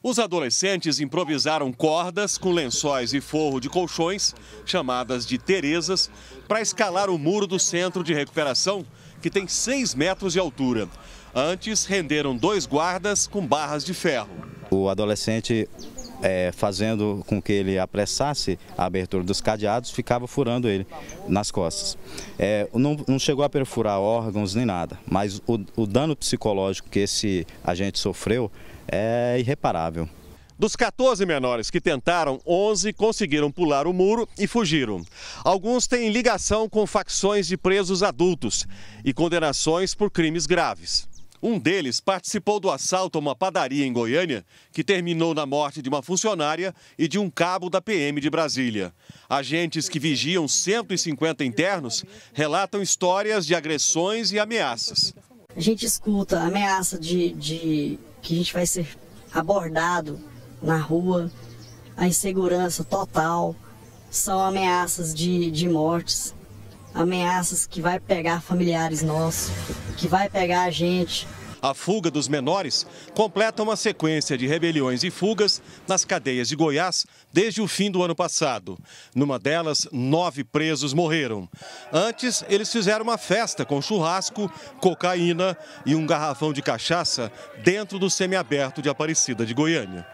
Os adolescentes improvisaram cordas com lençóis e forro de colchões, chamadas de Terezas, para escalar o muro do centro de recuperação, que tem 6 metros de altura. Antes, renderam dois guardas com barras de ferro. O adolescente é, fazendo com que ele apressasse a abertura dos cadeados, ficava furando ele nas costas. É, não, não, chegou a perfurar órgãos nem nada, mas o, o dano psicológico que esse agente sofreu é irreparável. Dos 14 menores que tentaram, 11 conseguiram pular o muro e fugiram. Alguns têm ligação com facções de presos adultos e condenações por crimes graves. Um deles participou do assalto a uma padaria em Goiânia, que terminou na morte de uma funcionária e de um cabo da PM de Brasília. Agentes que vigiam 150 internos relatam histórias de agressões e ameaças. A gente escuta ameaça de, de que a gente vai ser abordado na rua, a insegurança total, são ameaças de, de mortes ameaças que vai pegar familiares nossos, que vai pegar a gente. A fuga dos menores completa uma sequência de rebeliões e fugas nas cadeias de Goiás desde o fim do ano passado. Numa delas, nove presos morreram. Antes, eles fizeram uma festa com churrasco, cocaína e um garrafão de cachaça dentro do semiaberto de Aparecida de Goiânia.